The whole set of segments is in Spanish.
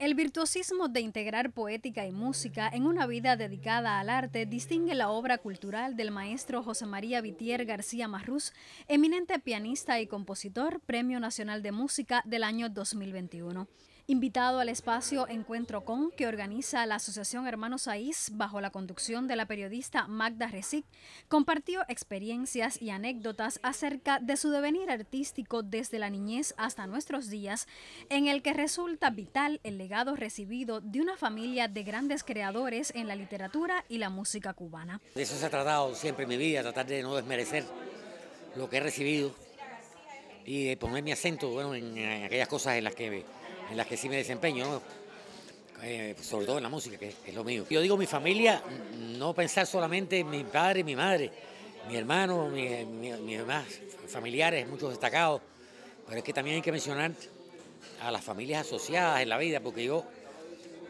El virtuosismo de integrar poética y música en una vida dedicada al arte distingue la obra cultural del maestro José María Vitier García Marrús, eminente pianista y compositor, Premio Nacional de Música del año 2021. Invitado al espacio Encuentro con, que organiza la Asociación Hermanos AIS, bajo la conducción de la periodista Magda Resic, compartió experiencias y anécdotas acerca de su devenir artístico desde la niñez hasta nuestros días, en el que resulta vital el legado recibido de una familia de grandes creadores en la literatura y la música cubana. De eso se ha tratado siempre en mi vida, tratar de no desmerecer lo que he recibido y de poner mi acento bueno, en aquellas cosas en las que en las que sí me desempeño, eh, pues, sobre todo en la música, que es lo mío. Yo digo mi familia, mm, no pensar solamente en mi padre y mi madre, mi hermano, mis demás familiares, muchos destacados, pero es que también hay que mencionar a las familias asociadas en la vida, porque yo,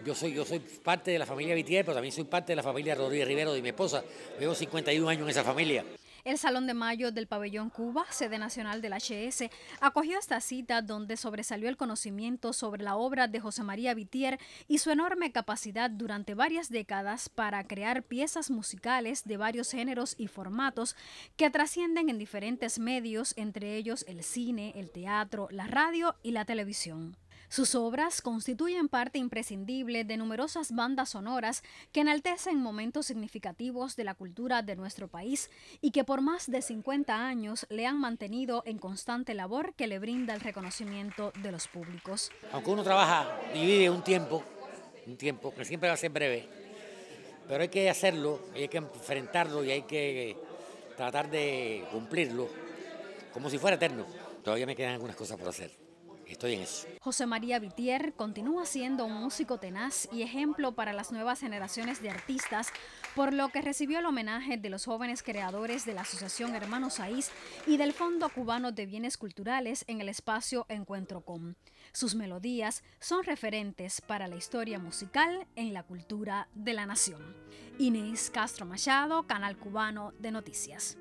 yo, soy, yo soy parte de la familia Vitier, pero también soy parte de la familia Rodríguez Rivero de mi esposa. Llevo 51 años en esa familia. El Salón de Mayo del Pabellón Cuba, sede nacional del HS, acogió esta cita donde sobresalió el conocimiento sobre la obra de José María Vitier y su enorme capacidad durante varias décadas para crear piezas musicales de varios géneros y formatos que trascienden en diferentes medios, entre ellos el cine, el teatro, la radio y la televisión. Sus obras constituyen parte imprescindible de numerosas bandas sonoras que enaltecen momentos significativos de la cultura de nuestro país y que por más de 50 años le han mantenido en constante labor que le brinda el reconocimiento de los públicos. Aunque uno trabaja y vive un tiempo, un tiempo que siempre va a ser breve, pero hay que hacerlo, hay que enfrentarlo y hay que tratar de cumplirlo como si fuera eterno. Todavía me quedan algunas cosas por hacer estoy en José María Vitier continúa siendo un músico tenaz y ejemplo para las nuevas generaciones de artistas, por lo que recibió el homenaje de los jóvenes creadores de la Asociación Hermanos Aís y del Fondo Cubano de Bienes Culturales en el espacio Encuentro Com. Sus melodías son referentes para la historia musical en la cultura de la nación. Inés Castro Machado, Canal Cubano de Noticias.